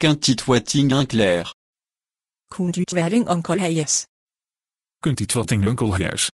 Kuntitwatting Unclair. Kuntitwatting Unclair. Kuntitwatting Unclair.